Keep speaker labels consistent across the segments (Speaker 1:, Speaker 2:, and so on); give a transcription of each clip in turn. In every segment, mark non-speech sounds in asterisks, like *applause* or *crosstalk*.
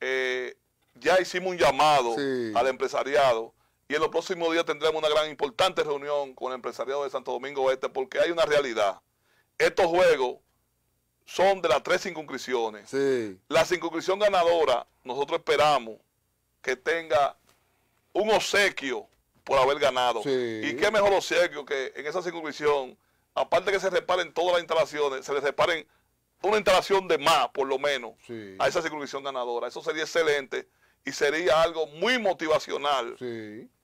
Speaker 1: Eh, ya hicimos un llamado al empresariado y en los próximos días tendremos una gran importante reunión con el empresariado de Santo Domingo Este porque hay una realidad. Estos juegos son de las tres circunscripciones. La circunscripción ganadora, nosotros esperamos que tenga un obsequio por haber ganado. Y qué mejor obsequio que en esa circunscripción, aparte que se reparen todas las instalaciones, se les reparen una instalación de más, por lo menos, a esa circunvisión ganadora. Eso sería excelente y sería algo muy motivacional,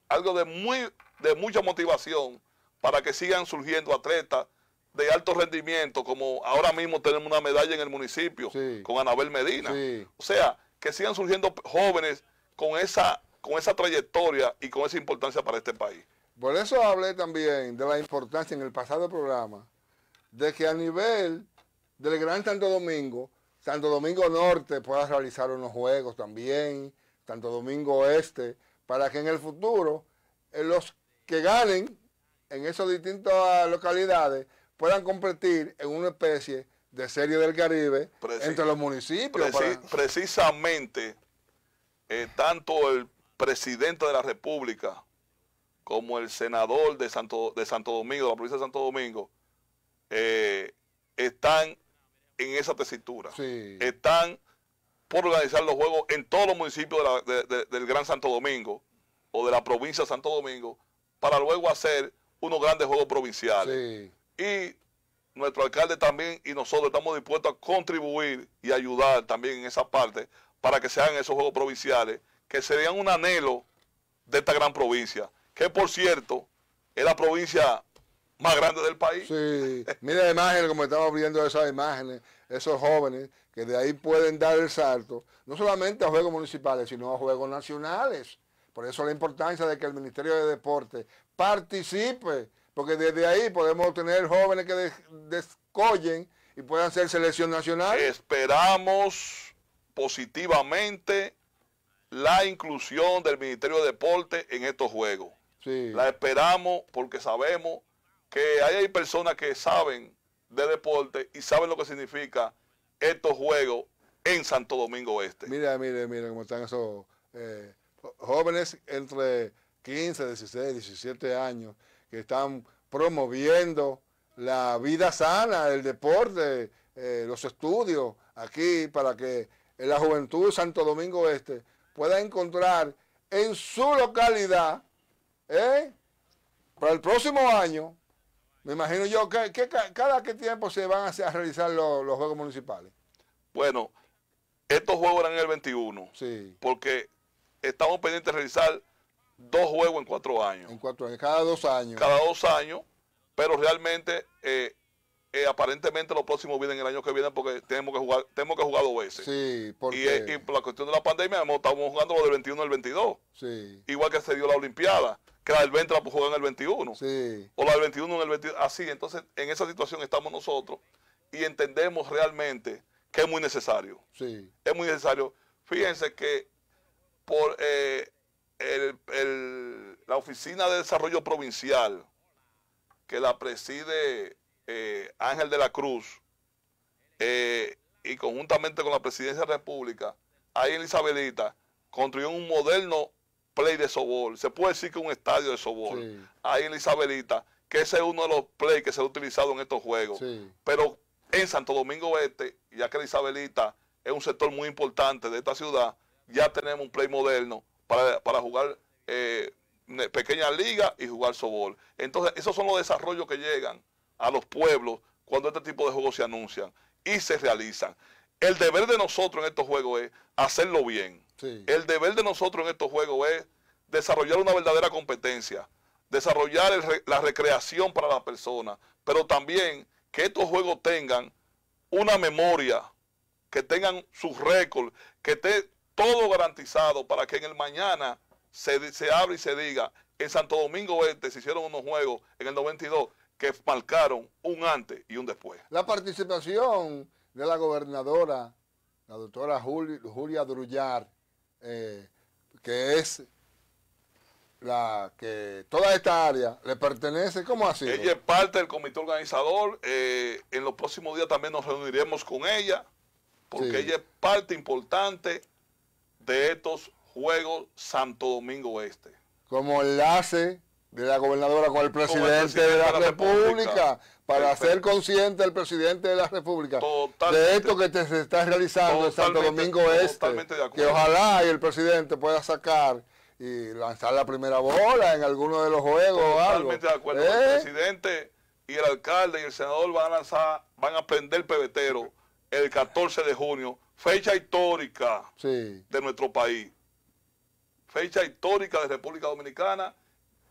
Speaker 1: algo de, muy, de mucha motivación para que sigan surgiendo atletas de alto rendimiento, como ahora mismo tenemos una medalla en el municipio con Anabel Medina. O sea, que sigan surgiendo jóvenes con esa, con esa trayectoria y con esa importancia para este país.
Speaker 2: Por eso hablé también de la importancia en el pasado programa, de que a nivel del Gran Santo Domingo, Santo Domingo Norte pueda realizar unos juegos también, Santo Domingo Oeste, para que en el futuro eh, los que ganen en esas distintas localidades puedan competir en una especie de serie del Caribe entre los municipios.
Speaker 1: Precisamente, eh, tanto el presidente de la República como el senador de Santo, de Santo Domingo, de la provincia de Santo Domingo, eh, en esa tesitura. Están por organizar los juegos en todos los municipios del Gran Santo Domingo o de la provincia de Santo Domingo para luego hacer unos grandes juegos provinciales. Y nuestro alcalde también y nosotros estamos dispuestos a contribuir y ayudar también en esa parte para que se hagan esos juegos provinciales que serían un anhelo de esta gran provincia, que por cierto es la provincia más grande del
Speaker 2: país. Sí, mira imagen, como estamos viendo esas imágenes, esos jóvenes que de ahí pueden dar el salto, no solamente a juegos municipales, sino a juegos nacionales. Por eso la importancia de que el Ministerio de Deporte participe, porque desde ahí podemos tener jóvenes que descollen y puedan ser selección nacional.
Speaker 1: Esperamos positivamente la inclusión del Ministerio de Deporte en estos juegos. Sí. La esperamos porque sabemos que hay personas que saben de deporte y saben lo que significa estos juegos en Santo Domingo Este.
Speaker 2: Mira, mire, mire cómo están esos eh, jóvenes entre 15, 16, 17 años que están promoviendo la vida sana, el deporte, eh, los estudios aquí para que la juventud de Santo Domingo Este pueda encontrar en su localidad, ¿eh? para el próximo año, me imagino yo, que, cada qué tiempo se van a, realizar los, juegos municipales?
Speaker 1: Bueno, estos juegos eran el 21. Sí. Porque estamos pendientes de realizar dos juegos en cuatro años.
Speaker 2: En cuatro años, cada dos años. Cada dos
Speaker 1: años, pero realmente eh, eh, aparentemente los próximos vienen el año que viene porque tenemos que jugar, tenemos que jugar dos veces.
Speaker 2: Eh, y,
Speaker 1: por la cuestión de la pandemia estamos jugando lo del 21 al 22. Igual que se dio la Olimpiada, que la del 20 la jugó en el 21.
Speaker 2: O
Speaker 1: la del 21 en el 22. Así, entonces en esa situación estamos nosotros y entendemos realmente que es muy necesario. Sí. Es muy necesario. Fíjense que por eh, la Oficina de Desarrollo Provincial, que la preside eh, Ángel de la Cruz eh, y conjuntamente con la Presidencia de la República, ahí en Isabelita, construyó un moderno play de sobol. Se puede decir que un estadio de sobol. Ahí en Isabelita, que ese es uno de los play que se ha utilizado en estos juegos. Pero en Santo Domingo Este, ya que Isabelita es un sector muy importante de esta ciudad, ya tenemos un play moderno para, para jugar eh, pequeñas ligas y jugar sobol. Entonces, esos son los desarrollos que llegan a los pueblos cuando este tipo de juegos se anuncian y se realizan. El deber de nosotros en estos juegos es hacerlo bien. El deber de nosotros en estos juegos es desarrollar una verdadera competencia, desarrollar la recreación para la persona, pero también que estos juegos tengan una memoria, que tengan sus récords, que esté todo garantizado para que en el mañana se, se abra y se diga, en Santo Domingo Este se hicieron unos juegos en el 92 que marcaron un antes y un después.
Speaker 2: La participación de la gobernadora, la doctora Julia Drullar, eh, que es la que toda esta área le pertenece, ¿cómo así? Ella es
Speaker 1: parte del comité organizador, eh, en los próximos días también nos reuniremos con ella, porque ella es parte importante de estos Juegos Santo Domingo Este.
Speaker 2: Como enlace de la gobernadora con el presidente, de, la República, para hacer consciente al presidente de la República de esto que se está realizando en Santo Domingo Este, que ojalá y el presidente pueda sacar y lanzar la primera bola en alguno de los juegos de acuerdo, el ¿Eh?
Speaker 1: presidente y el alcalde y el senador van a lanzar, van a prender pebetero el 14 de junio, fecha histórica de nuestro país. Fecha histórica de República Dominicana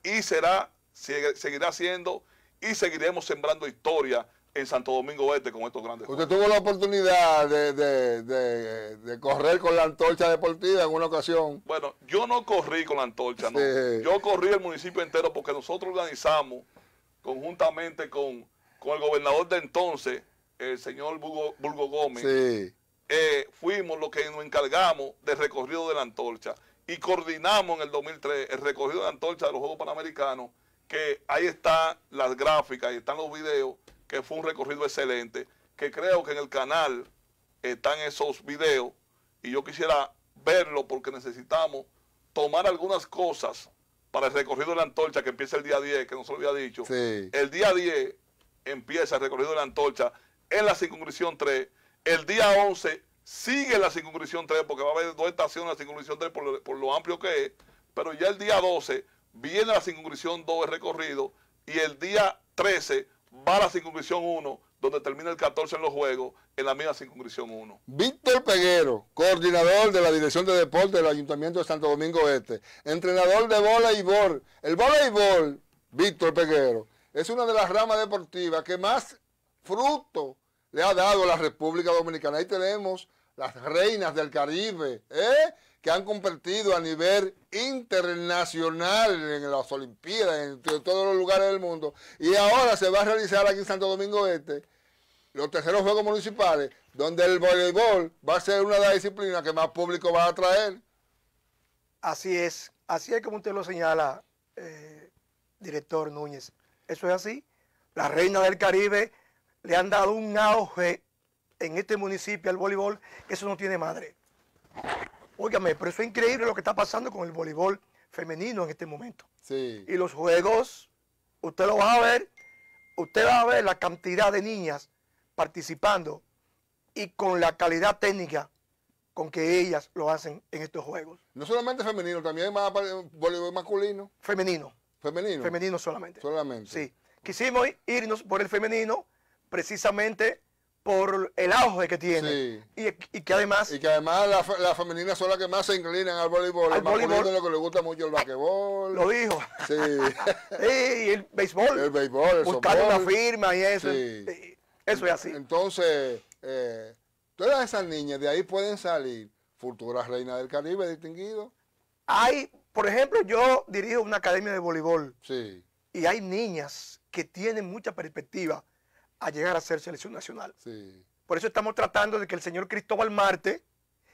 Speaker 1: y será, seguirá siendo y seguiremos sembrando historia en Santo Domingo Este con estos grandes. Usted
Speaker 2: tuvo la oportunidad de, correr con la antorcha deportiva en una ocasión.
Speaker 1: Bueno, yo no corrí con la antorcha, no. Yo corrí el municipio entero porque nosotros organizamos conjuntamente con, el gobernador de entonces, el señor Burgo, Gómez. Eh, fuimos los que nos encargamos del recorrido de la antorcha y coordinamos en el 2003 el recorrido de antorcha de los Juegos Panamericanos, que ahí están las gráficas, y están los videos, que fue un recorrido excelente, que creo que en el canal están esos videos y yo quisiera verlo porque necesitamos tomar algunas cosas para el recorrido de la antorcha que empieza el día 10, que no se lo había dicho. El día 10 empieza el recorrido de la antorcha en la circuncisión 3. El día 11 sigue la circunscripción 3, porque va a haber dos estaciones en la circunscripción 3 por lo, amplio que es, pero ya el día 12 viene la circunscripción 2 recorrido y el día 13 va a la circunscripción 1, donde termina el 14 en los Juegos, en la misma circunscripción 1.
Speaker 2: Víctor Peguero, coordinador de la Dirección de Deporte del Ayuntamiento de Santo Domingo Este, entrenador de voleibol. El voleibol, Víctor Peguero, es una de las ramas deportivas que más fruto le ha dado a la República Dominicana. Ahí tenemos las reinas del Caribe, ¿eh? que han competido a nivel internacional en las Olimpiadas, en todos los lugares del mundo. Y ahora se va a realizar aquí en Santo Domingo Este los terceros Juegos Municipales, donde el voleibol va a ser una de las disciplinas que más
Speaker 3: público va a atraer. Así es, así es como usted lo señala, eh, director Núñez. Eso es así. La reina del Caribe le han dado un auge en este municipio al voleibol eso no tiene madre. Óigame, pero eso es increíble lo que está pasando con el voleibol femenino en este momento. Sí. Y los juegos, usted lo va a ver, usted va a ver la cantidad de niñas participando y con la calidad técnica con que ellas lo hacen en estos juegos. No solamente femenino, también hay más voleibol masculino. Femenino. Femenino. Femenino solamente. Solamente. Sí. Quisimos irnos por el femenino precisamente por el auge que tiene. Y, que además... Y que además las la
Speaker 2: femeninas son las que más se inclinan al voleibol. Al voleibol. Es lo que le gusta mucho el ah, basquetbol. Lo dijo. *laughs* Sí. y el béisbol. El béisbol, Buscar una firma y eso. eso es así. Entonces, eh, todas esas niñas de ahí pueden salir
Speaker 3: futuras reinas del Caribe distinguido Hay, por ejemplo, yo dirijo una academia de voleibol. Sí. Y hay niñas que tienen mucha perspectiva a llegar a ser selección nacional. Por eso estamos tratando de que el señor Cristóbal Marte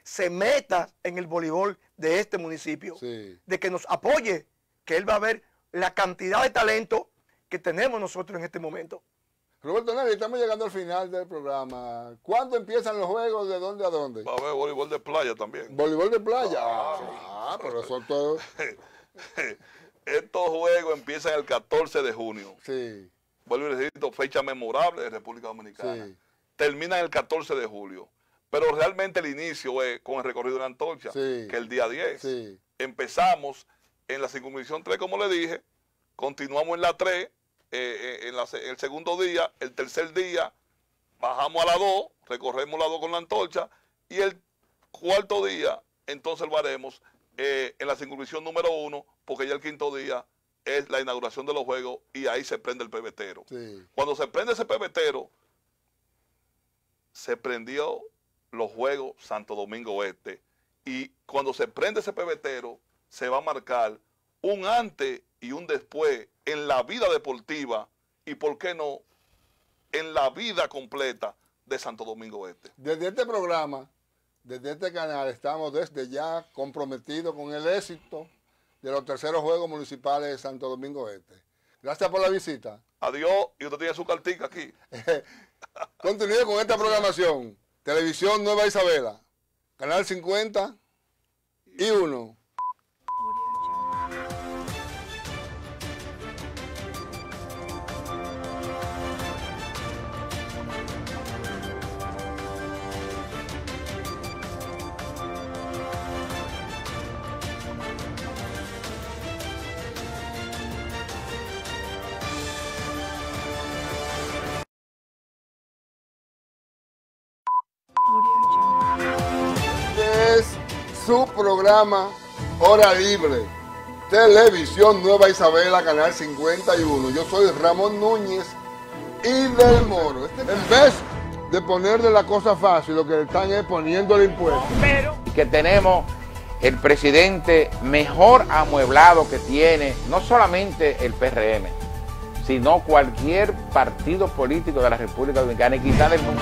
Speaker 3: se meta en el voleibol de este municipio, de que nos apoye, que él va a ver la cantidad de talento que tenemos nosotros en este momento. Roberto Nari, estamos llegando al final del programa. ¿Cuándo empiezan los juegos? ¿De dónde a dónde?
Speaker 1: Va a haber voleibol de playa también.
Speaker 2: ¿Voleibol de playa? ah,
Speaker 1: ah, ah pero son todos... *laughs* Estos juegos empiezan el 14 de junio. Sí vuelvo y fecha memorable de República Dominicana. Termina el 14 de julio. Pero realmente el inicio es con el recorrido de la antorcha, que que el día 10. Empezamos en la circunvisión 3, como le dije, continuamos en la 3, eh, eh, en, el segundo día, el tercer día, bajamos a la 2, recorremos la 2 con la antorcha, y el cuarto día, entonces lo haremos eh, en la circunvisión número 1, porque ya el quinto día es la inauguración de los juegos y ahí se prende el pebetero. Cuando se prende ese pebetero, se prendió los juegos Santo Domingo Este y cuando se prende ese pebetero, se va a marcar un antes y un después en la vida deportiva y, ¿por qué no?, en la vida completa de Santo Domingo Este.
Speaker 2: Desde este programa, desde este canal, estamos desde ya comprometidos con el éxito de los terceros Juegos Municipales de Santo Domingo Este. Gracias por la visita.
Speaker 1: Adiós, y usted tiene su cartica aquí.
Speaker 2: *laughs* Continúe con esta programación. Televisión Nueva Isabela, Canal 50 y 1. su programa Hora Libre, Televisión Nueva Isabela, Canal 51. Yo soy Ramón Núñez y del Moro. Este en vez de ponerle la cosa fácil, lo que están es poniendo el impuesto. Pero que tenemos el presidente mejor amueblado que tiene, no solamente el PRM, sino cualquier partido político de la República Dominicana y quizá del mundo.